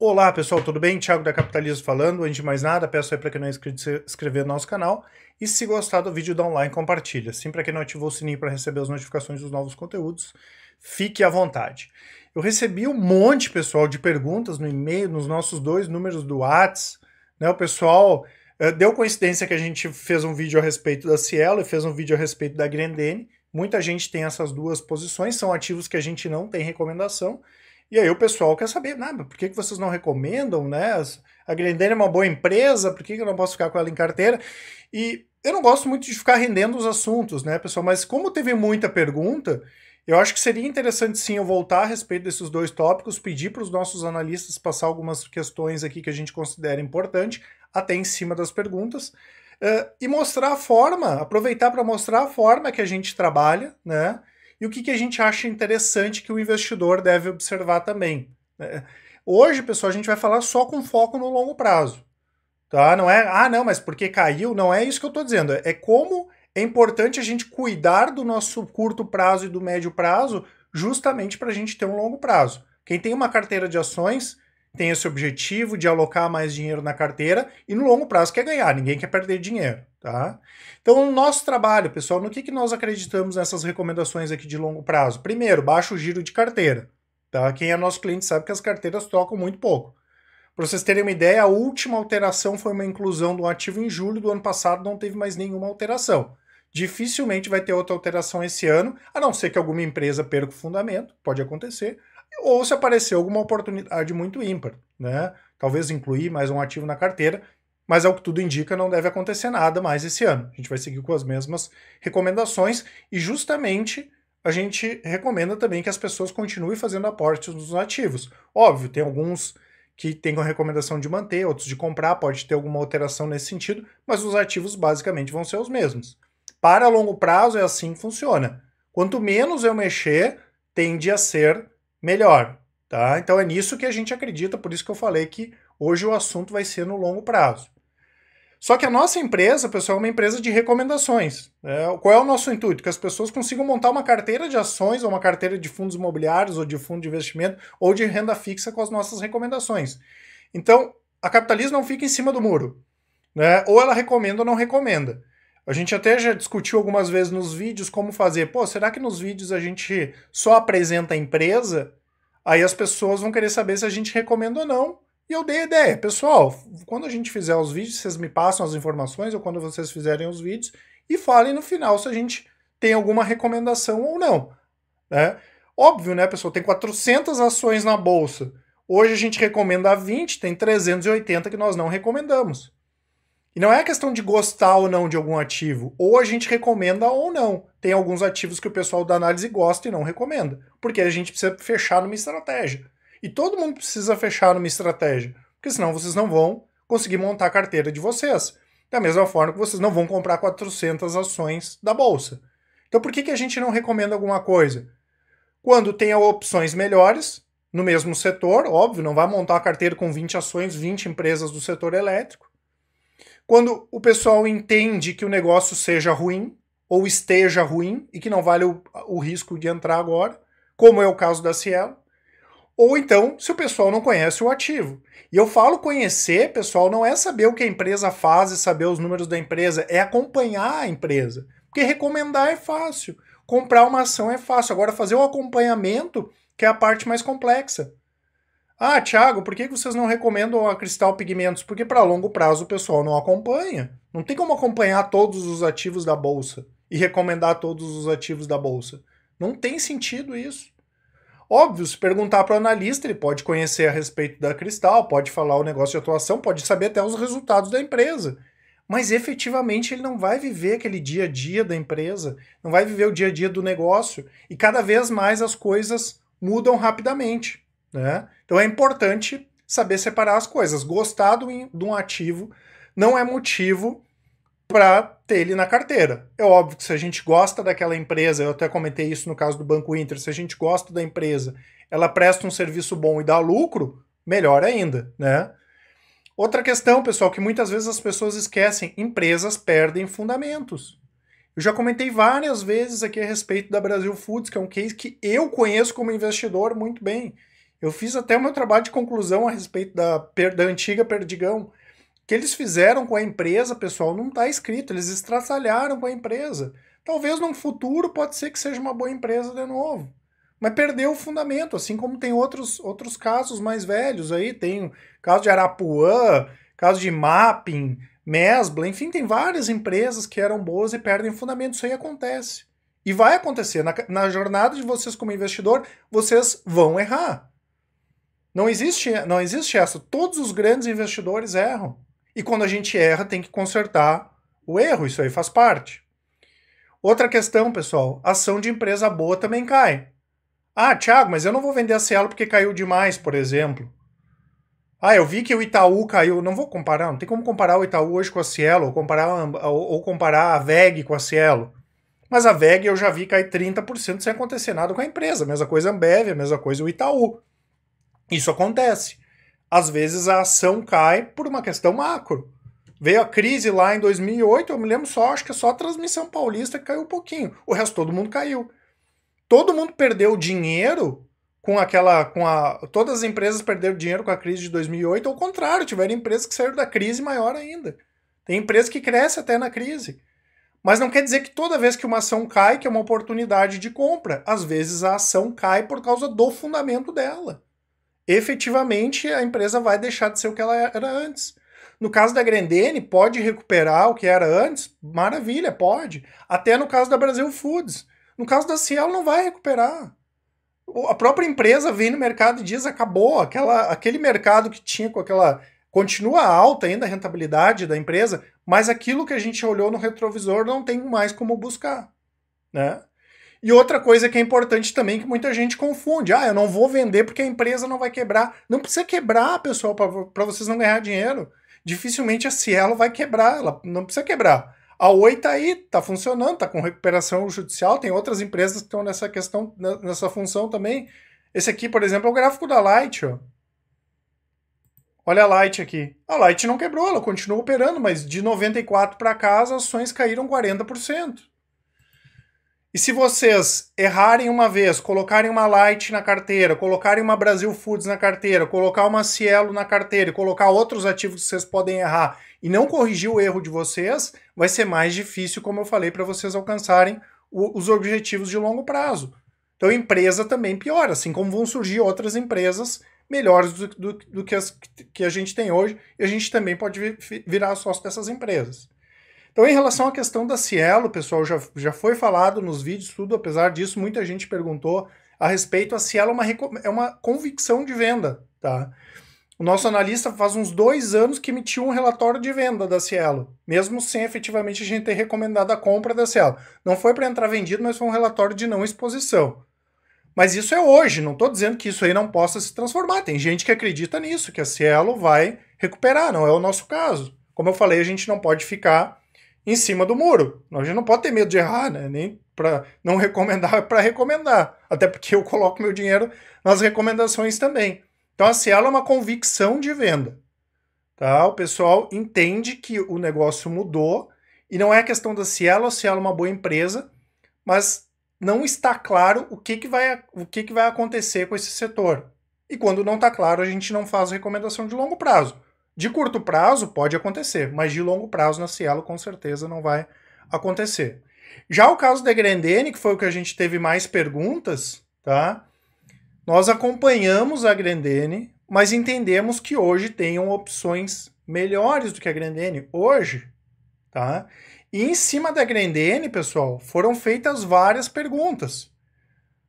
Olá pessoal, tudo bem? Thiago da Capitalismo falando. Antes de mais nada, peço aí para quem não é inscrito se inscrever no nosso canal e se gostar do vídeo, dá um like e compartilha. Sim, para quem não ativou o sininho para receber as notificações dos novos conteúdos, fique à vontade. Eu recebi um monte, pessoal, de perguntas no e-mail, nos nossos dois números do WhatsApp. Né? O pessoal, eh, deu coincidência que a gente fez um vídeo a respeito da Cielo e fez um vídeo a respeito da Grendene. Muita gente tem essas duas posições, são ativos que a gente não tem recomendação e aí o pessoal quer saber, nada por que, que vocês não recomendam, né? A Grendene é uma boa empresa, por que, que eu não posso ficar com ela em carteira? E eu não gosto muito de ficar rendendo os assuntos, né, pessoal? Mas como teve muita pergunta, eu acho que seria interessante sim eu voltar a respeito desses dois tópicos, pedir para os nossos analistas passar algumas questões aqui que a gente considera importante, até em cima das perguntas, uh, e mostrar a forma, aproveitar para mostrar a forma que a gente trabalha, né? e o que, que a gente acha interessante que o investidor deve observar também. Né? Hoje, pessoal, a gente vai falar só com foco no longo prazo. Tá? Não é, ah, não, mas porque caiu? Não é isso que eu estou dizendo. É como é importante a gente cuidar do nosso curto prazo e do médio prazo, justamente para a gente ter um longo prazo. Quem tem uma carteira de ações tem esse objetivo de alocar mais dinheiro na carteira e no longo prazo quer ganhar, ninguém quer perder dinheiro, tá? Então, o nosso trabalho, pessoal, no que, que nós acreditamos nessas recomendações aqui de longo prazo? Primeiro, baixa o giro de carteira, tá? Quem é nosso cliente sabe que as carteiras trocam muito pouco. Para vocês terem uma ideia, a última alteração foi uma inclusão do ativo em julho do ano passado, não teve mais nenhuma alteração. Dificilmente vai ter outra alteração esse ano, a não ser que alguma empresa perca o fundamento, pode acontecer, ou se aparecer alguma oportunidade muito ímpar, né? Talvez incluir mais um ativo na carteira, mas é o que tudo indica não deve acontecer nada mais esse ano. A gente vai seguir com as mesmas recomendações e justamente a gente recomenda também que as pessoas continuem fazendo aportes nos ativos. Óbvio, tem alguns que tem a recomendação de manter, outros de comprar, pode ter alguma alteração nesse sentido, mas os ativos basicamente vão ser os mesmos. Para longo prazo é assim que funciona. Quanto menos eu mexer, tende a ser melhor. Tá? Então é nisso que a gente acredita, por isso que eu falei que hoje o assunto vai ser no longo prazo. Só que a nossa empresa, pessoal, é uma empresa de recomendações. Né? Qual é o nosso intuito? Que as pessoas consigam montar uma carteira de ações, ou uma carteira de fundos imobiliários, ou de fundo de investimento, ou de renda fixa com as nossas recomendações. Então, a capitalismo não fica em cima do muro. Né? Ou ela recomenda ou não recomenda. A gente até já discutiu algumas vezes nos vídeos como fazer. Pô, será que nos vídeos a gente só apresenta a empresa? Aí as pessoas vão querer saber se a gente recomenda ou não. E eu dei a ideia, pessoal, quando a gente fizer os vídeos, vocês me passam as informações ou quando vocês fizerem os vídeos e falem no final se a gente tem alguma recomendação ou não. Né? Óbvio, né, pessoal? Tem 400 ações na bolsa. Hoje a gente recomenda 20, tem 380 que nós não recomendamos. E não é questão de gostar ou não de algum ativo, ou a gente recomenda ou não. Tem alguns ativos que o pessoal da análise gosta e não recomenda, porque a gente precisa fechar numa estratégia. E todo mundo precisa fechar numa estratégia, porque senão vocês não vão conseguir montar a carteira de vocês. Da mesma forma que vocês não vão comprar 400 ações da bolsa. Então por que, que a gente não recomenda alguma coisa? Quando tem opções melhores no mesmo setor, óbvio, não vai montar a carteira com 20 ações, 20 empresas do setor elétrico, quando o pessoal entende que o negócio seja ruim ou esteja ruim e que não vale o, o risco de entrar agora, como é o caso da Cielo, ou então se o pessoal não conhece o ativo. E eu falo conhecer, pessoal, não é saber o que a empresa faz e saber os números da empresa, é acompanhar a empresa. Porque recomendar é fácil, comprar uma ação é fácil. Agora, fazer o acompanhamento que é a parte mais complexa. Ah, Thiago, por que vocês não recomendam a Cristal Pigmentos? Porque para longo prazo o pessoal não acompanha. Não tem como acompanhar todos os ativos da bolsa e recomendar todos os ativos da bolsa. Não tem sentido isso. Óbvio, se perguntar para o analista, ele pode conhecer a respeito da Cristal, pode falar o negócio de atuação, pode saber até os resultados da empresa. Mas efetivamente ele não vai viver aquele dia a dia da empresa, não vai viver o dia a dia do negócio. E cada vez mais as coisas mudam rapidamente. Né? Então é importante saber separar as coisas. Gostar de um ativo não é motivo para ter ele na carteira. É óbvio que se a gente gosta daquela empresa, eu até comentei isso no caso do Banco Inter, se a gente gosta da empresa, ela presta um serviço bom e dá lucro, melhor ainda, né? Outra questão, pessoal, que muitas vezes as pessoas esquecem, empresas perdem fundamentos. Eu já comentei várias vezes aqui a respeito da Brasil Foods, que é um case que eu conheço como investidor muito bem. Eu fiz até o meu trabalho de conclusão a respeito da, da antiga Perdigão. O que eles fizeram com a empresa, pessoal, não está escrito. Eles estraçalharam com a empresa. Talvez num futuro pode ser que seja uma boa empresa de novo. Mas perdeu o fundamento, assim como tem outros, outros casos mais velhos aí. Tem o caso de Arapuã, caso de Mapping, Mesbla, enfim, tem várias empresas que eram boas e perdem fundamento. Isso aí acontece. E vai acontecer. Na, na jornada de vocês como investidor, vocês vão errar. Não existe, não existe essa. Todos os grandes investidores erram. E quando a gente erra, tem que consertar o erro. Isso aí faz parte. Outra questão, pessoal, ação de empresa boa também cai. Ah, Thiago, mas eu não vou vender a Cielo porque caiu demais, por exemplo. Ah, eu vi que o Itaú caiu. Não vou comparar, não tem como comparar o Itaú hoje com a Cielo, ou comparar, ou, comparar a VEG com a Cielo. Mas a VEG eu já vi cair 30% sem acontecer nada com a empresa. Mesma coisa a Ambev, a mesma coisa o Itaú. Isso acontece. Às vezes a ação cai por uma questão macro. Veio a crise lá em 2008, eu me lembro só, acho que é só a transmissão paulista caiu um pouquinho. O resto todo mundo caiu. Todo mundo perdeu dinheiro com aquela com a todas as empresas perderam dinheiro com a crise de 2008, ao contrário, tiveram empresas que saíram da crise maior ainda. Tem empresa que cresce até na crise. Mas não quer dizer que toda vez que uma ação cai, que é uma oportunidade de compra. Às vezes a ação cai por causa do fundamento dela efetivamente a empresa vai deixar de ser o que ela era antes. No caso da Grendene, pode recuperar o que era antes? Maravilha, pode. Até no caso da Brasil Foods. No caso da Cielo, não vai recuperar. A própria empresa vem no mercado e diz: acabou, aquela, aquele mercado que tinha com aquela. Continua alta ainda a rentabilidade da empresa, mas aquilo que a gente olhou no retrovisor não tem mais como buscar. Né? E outra coisa que é importante também, que muita gente confunde. Ah, eu não vou vender porque a empresa não vai quebrar. Não precisa quebrar, pessoal, para vocês não ganhar dinheiro. Dificilmente a Cielo vai quebrar, ela não precisa quebrar. A Oi tá aí, tá funcionando, tá com recuperação judicial, tem outras empresas que estão nessa questão, nessa função também. Esse aqui, por exemplo, é o gráfico da Light, ó. Olha a Light aqui. A Light não quebrou, ela continua operando, mas de 94 para cá as ações caíram 40%. E se vocês errarem uma vez, colocarem uma Light na carteira, colocarem uma Brasil Foods na carteira, colocar uma Cielo na carteira e colocar outros ativos que vocês podem errar e não corrigir o erro de vocês, vai ser mais difícil, como eu falei, para vocês alcançarem o, os objetivos de longo prazo. Então, empresa também piora, assim como vão surgir outras empresas melhores do, do, do que as que a gente tem hoje, e a gente também pode vir, virar sócio dessas empresas. Então, em relação à questão da Cielo, pessoal, já, já foi falado nos vídeos, tudo, apesar disso, muita gente perguntou a respeito. A Cielo é uma, é uma convicção de venda, tá? O nosso analista faz uns dois anos que emitiu um relatório de venda da Cielo, mesmo sem efetivamente a gente ter recomendado a compra da Cielo. Não foi para entrar vendido, mas foi um relatório de não exposição. Mas isso é hoje, não estou dizendo que isso aí não possa se transformar. Tem gente que acredita nisso, que a Cielo vai recuperar, não é o nosso caso. Como eu falei, a gente não pode ficar em cima do muro. A gente não pode ter medo de errar, né? Nem para não recomendar, é para recomendar. Até porque eu coloco meu dinheiro nas recomendações também. Então a Cielo é uma convicção de venda. Tá? O pessoal entende que o negócio mudou e não é questão da Cielo, a Cielo é uma boa empresa, mas não está claro o que, que, vai, o que, que vai acontecer com esse setor. E quando não está claro, a gente não faz recomendação de longo prazo. De curto prazo pode acontecer, mas de longo prazo na Cielo com certeza não vai acontecer. Já o caso da Grendene, que foi o que a gente teve mais perguntas, tá? Nós acompanhamos a Grendene, mas entendemos que hoje tenham opções melhores do que a Grendene hoje, tá? E em cima da Grendene, pessoal, foram feitas várias perguntas.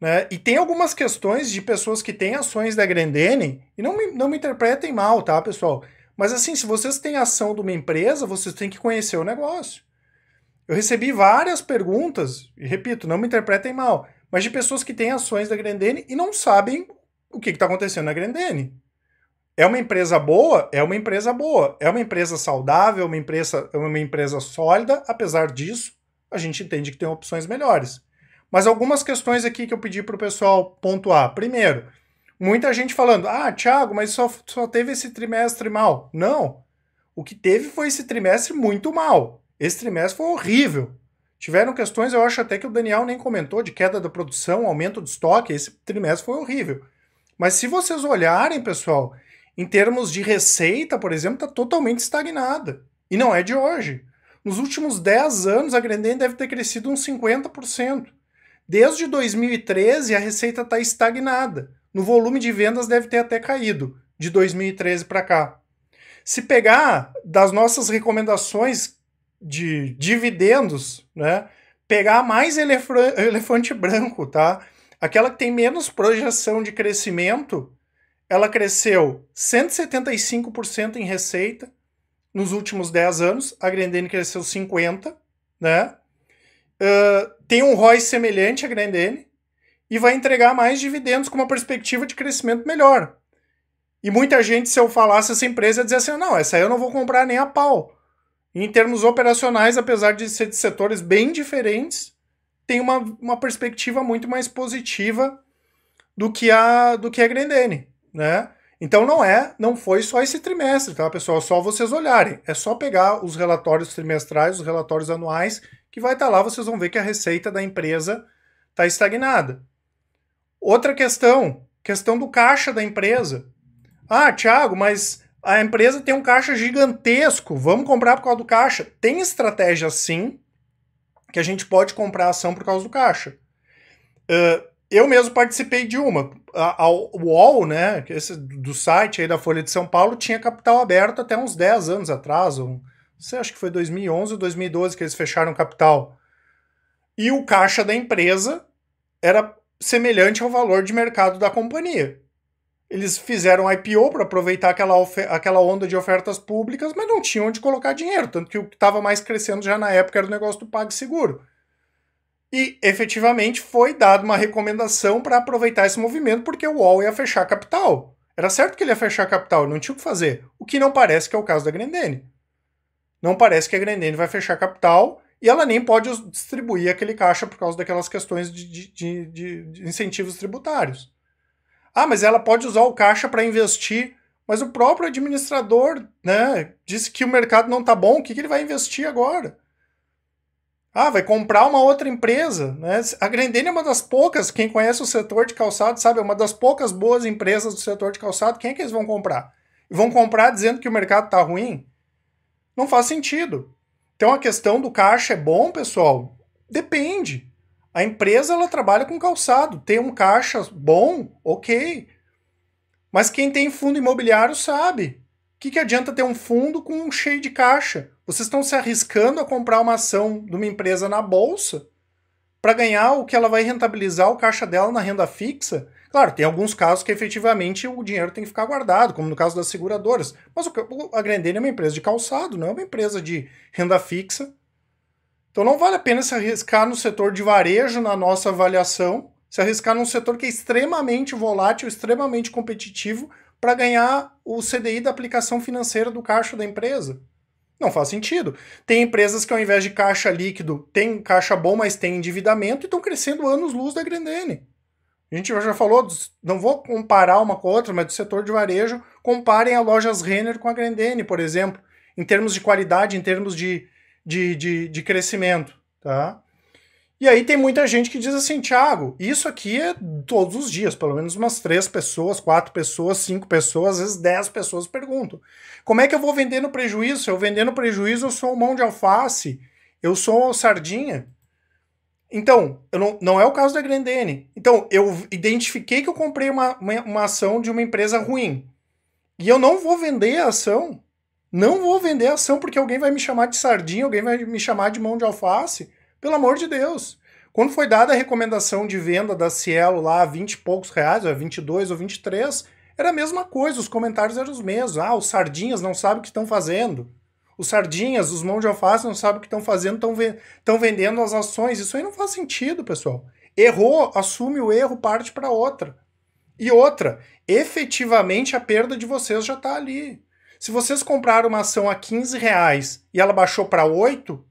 Né? E tem algumas questões de pessoas que têm ações da Grendene, e não me, não me interpretem mal, tá, pessoal? Mas assim, se vocês têm ação de uma empresa, vocês têm que conhecer o negócio. Eu recebi várias perguntas, e repito, não me interpretem mal, mas de pessoas que têm ações da Grandene e não sabem o que está acontecendo na Grandene É uma empresa boa? É uma empresa boa. É uma empresa saudável, é uma empresa, é uma empresa sólida. Apesar disso, a gente entende que tem opções melhores. Mas algumas questões aqui que eu pedi para o pessoal pontuar. Primeiro, Muita gente falando, ah, Thiago, mas só, só teve esse trimestre mal. Não. O que teve foi esse trimestre muito mal. Esse trimestre foi horrível. Tiveram questões, eu acho até que o Daniel nem comentou, de queda da produção, aumento de estoque. Esse trimestre foi horrível. Mas se vocês olharem, pessoal, em termos de receita, por exemplo, está totalmente estagnada. E não é de hoje. Nos últimos 10 anos, a Grendene deve ter crescido uns 50%. Desde 2013, a receita está estagnada no volume de vendas deve ter até caído de 2013 para cá. Se pegar das nossas recomendações de dividendos, né, pegar mais elef elefante branco, tá? Aquela que tem menos projeção de crescimento, ela cresceu 175% em receita nos últimos 10 anos, a Grendene cresceu 50, né? Uh, tem um ROI semelhante à Grendene, e vai entregar mais dividendos com uma perspectiva de crescimento melhor. E muita gente, se eu falasse essa empresa, ia dizer assim: ah, não, essa aí eu não vou comprar nem a pau. Em termos operacionais, apesar de ser de setores bem diferentes, tem uma, uma perspectiva muito mais positiva do que a do que a Grendene, né? Então não é, não foi só esse trimestre, tá, pessoal? É só vocês olharem. É só pegar os relatórios trimestrais, os relatórios anuais, que vai estar tá lá, vocês vão ver que a receita da empresa está estagnada. Outra questão, questão do caixa da empresa. Ah, Thiago, mas a empresa tem um caixa gigantesco, vamos comprar por causa do caixa. Tem estratégia sim que a gente pode comprar ação por causa do caixa. Uh, eu mesmo participei de uma. A, a UOL, né, esse, do site aí da Folha de São Paulo, tinha capital aberto até uns 10 anos atrás. Um, você acha que foi 2011 ou 2012 que eles fecharam capital. E o caixa da empresa era semelhante ao valor de mercado da companhia. Eles fizeram IPO para aproveitar aquela, aquela onda de ofertas públicas, mas não tinham onde colocar dinheiro, tanto que o que estava mais crescendo já na época era o negócio do PagSeguro. E efetivamente foi dada uma recomendação para aproveitar esse movimento, porque o UOL ia fechar capital. Era certo que ele ia fechar capital, não tinha o que fazer. O que não parece que é o caso da Grendene. Não parece que a Grendene vai fechar capital e ela nem pode distribuir aquele caixa por causa daquelas questões de, de, de, de incentivos tributários. Ah, mas ela pode usar o caixa para investir, mas o próprio administrador né, disse que o mercado não está bom, o que, que ele vai investir agora? Ah, vai comprar uma outra empresa. Né? A Grendene é uma das poucas, quem conhece o setor de calçado sabe, é uma das poucas boas empresas do setor de calçado. Quem é que eles vão comprar? vão comprar dizendo que o mercado está ruim? Não faz sentido. Então a questão do caixa é bom, pessoal? Depende. A empresa ela trabalha com calçado, tem um caixa bom, ok. Mas quem tem fundo imobiliário sabe. O que, que adianta ter um fundo com um cheio de caixa? Vocês estão se arriscando a comprar uma ação de uma empresa na bolsa para ganhar o que ela vai rentabilizar o caixa dela na renda fixa Claro, tem alguns casos que efetivamente o dinheiro tem que ficar guardado, como no caso das seguradoras. Mas o, a Grendene é uma empresa de calçado, não é uma empresa de renda fixa. Então não vale a pena se arriscar no setor de varejo, na nossa avaliação, se arriscar num setor que é extremamente volátil, extremamente competitivo, para ganhar o CDI da aplicação financeira do caixa da empresa. Não faz sentido. Tem empresas que, ao invés de caixa líquido, tem caixa bom, mas tem endividamento e estão crescendo anos luz da Grendene. A gente já falou, não vou comparar uma com a outra, mas do setor de varejo, comparem a Lojas Renner com a Grandene, por exemplo, em termos de qualidade, em termos de, de, de, de crescimento, tá? E aí tem muita gente que diz assim, Thiago, isso aqui é todos os dias, pelo menos umas três pessoas, quatro pessoas, cinco pessoas, às vezes dez pessoas perguntam. Como é que eu vou vender no prejuízo? Se eu vender no prejuízo, eu sou mão de alface, eu sou sardinha. Então, não, não é o caso da Grendene. Então, eu identifiquei que eu comprei uma, uma, uma ação de uma empresa ruim. E eu não vou vender a ação. Não vou vender a ação porque alguém vai me chamar de sardinha, alguém vai me chamar de mão de alface. Pelo amor de Deus. Quando foi dada a recomendação de venda da Cielo lá a 20 e poucos reais, a 22 ou 23, é era a mesma coisa, os comentários eram os mesmos. Ah, os sardinhas não sabem o que estão fazendo. Os sardinhas, os mãos de alface não sabem o que estão fazendo, estão vendendo as ações. Isso aí não faz sentido, pessoal. Errou, assume o erro, parte para outra. E outra, efetivamente a perda de vocês já está ali. Se vocês compraram uma ação a 15 reais e ela baixou para 8,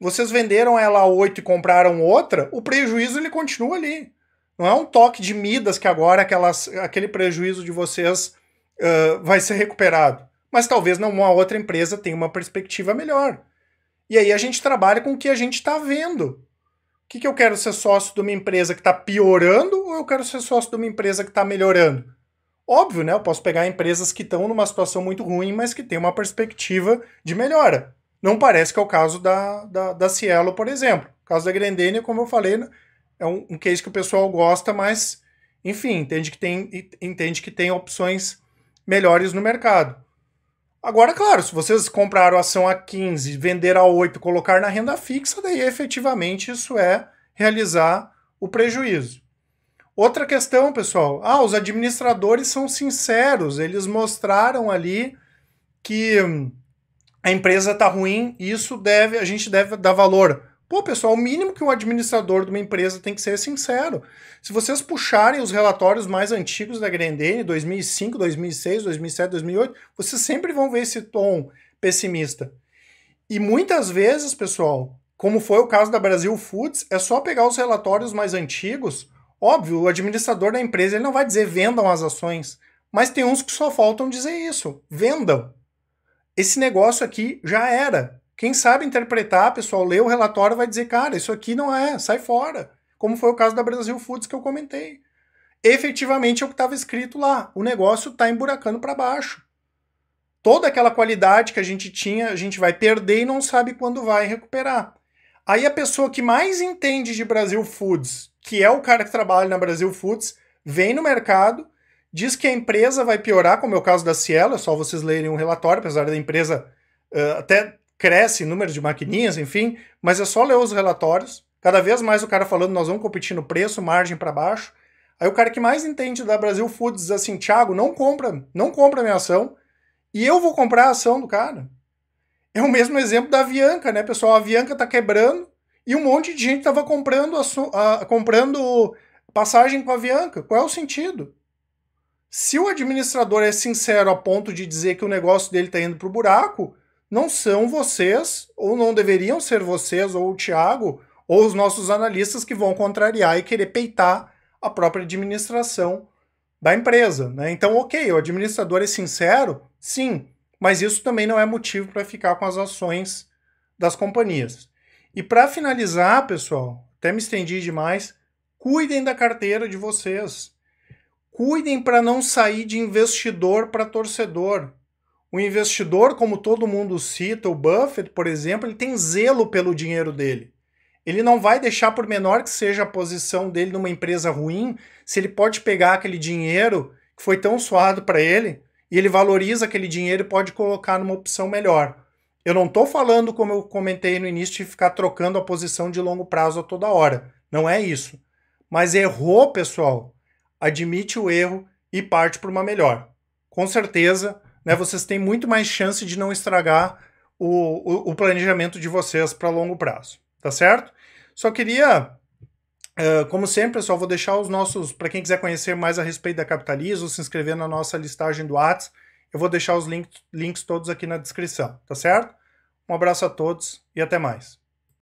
vocês venderam ela a 8 e compraram outra, o prejuízo ele continua ali. Não é um toque de Midas que agora aquelas, aquele prejuízo de vocês uh, vai ser recuperado mas talvez uma outra empresa tenha uma perspectiva melhor. E aí a gente trabalha com o que a gente está vendo. O que, que eu quero ser sócio de uma empresa que está piorando ou eu quero ser sócio de uma empresa que está melhorando? Óbvio, né? Eu posso pegar empresas que estão numa situação muito ruim, mas que tem uma perspectiva de melhora. Não parece que é o caso da, da, da Cielo, por exemplo. O caso da Grendene, como eu falei, né, é um, um case que o pessoal gosta, mas, enfim, entende que tem, entende que tem opções melhores no mercado. Agora, claro, se vocês compraram ação a 15, vender a 8 e colocar na renda fixa, daí efetivamente isso é realizar o prejuízo. Outra questão, pessoal. Ah, os administradores são sinceros, eles mostraram ali que hum, a empresa está ruim, isso deve, a gente deve dar valor. Pô, pessoal, o mínimo que um administrador de uma empresa tem que ser sincero. Se vocês puxarem os relatórios mais antigos da Grendene, 2005, 2006, 2007, 2008, vocês sempre vão ver esse tom pessimista. E muitas vezes, pessoal, como foi o caso da Brasil Foods, é só pegar os relatórios mais antigos. Óbvio, o administrador da empresa ele não vai dizer vendam as ações, mas tem uns que só faltam dizer isso, vendam. Esse negócio aqui já era, quem sabe interpretar, pessoal, lê o relatório vai dizer, cara, isso aqui não é, sai fora. Como foi o caso da Brasil Foods que eu comentei. Efetivamente é o que estava escrito lá. O negócio está emburacando para baixo. Toda aquela qualidade que a gente tinha, a gente vai perder e não sabe quando vai recuperar. Aí a pessoa que mais entende de Brasil Foods, que é o cara que trabalha na Brasil Foods, vem no mercado, diz que a empresa vai piorar, como é o caso da Cielo, é só vocês lerem o um relatório, apesar da empresa uh, até cresce em número de maquininhas, enfim, mas é só ler os relatórios. Cada vez mais o cara falando, nós vamos competir no preço, margem para baixo. Aí o cara que mais entende da Brasil Foods diz assim, Thiago, não compra, não compra minha ação, e eu vou comprar a ação do cara. É o mesmo exemplo da Avianca, né, pessoal? A Avianca tá quebrando e um monte de gente estava comprando, a, comprando passagem com a Avianca. Qual é o sentido? Se o administrador é sincero a ponto de dizer que o negócio dele está indo para o buraco, não são vocês, ou não deveriam ser vocês, ou o Tiago, ou os nossos analistas que vão contrariar e querer peitar a própria administração da empresa. Né? Então, ok, o administrador é sincero, sim, mas isso também não é motivo para ficar com as ações das companhias. E para finalizar, pessoal, até me estendi demais, cuidem da carteira de vocês. Cuidem para não sair de investidor para torcedor o investidor, como todo mundo cita, o Buffett, por exemplo, ele tem zelo pelo dinheiro dele. Ele não vai deixar, por menor que seja a posição dele numa empresa ruim, se ele pode pegar aquele dinheiro que foi tão suado para ele e ele valoriza aquele dinheiro e pode colocar numa opção melhor. Eu não estou falando, como eu comentei no início, de ficar trocando a posição de longo prazo a toda hora. Não é isso. Mas errou, pessoal. Admite o erro e parte para uma melhor. Com certeza, né, vocês têm muito mais chance de não estragar o, o, o planejamento de vocês para longo prazo, tá certo? Só queria, uh, como sempre, pessoal, vou deixar os nossos, para quem quiser conhecer mais a respeito da capitalismo, se inscrever na nossa listagem do Whats, eu vou deixar os link, links todos aqui na descrição, tá certo? Um abraço a todos e até mais.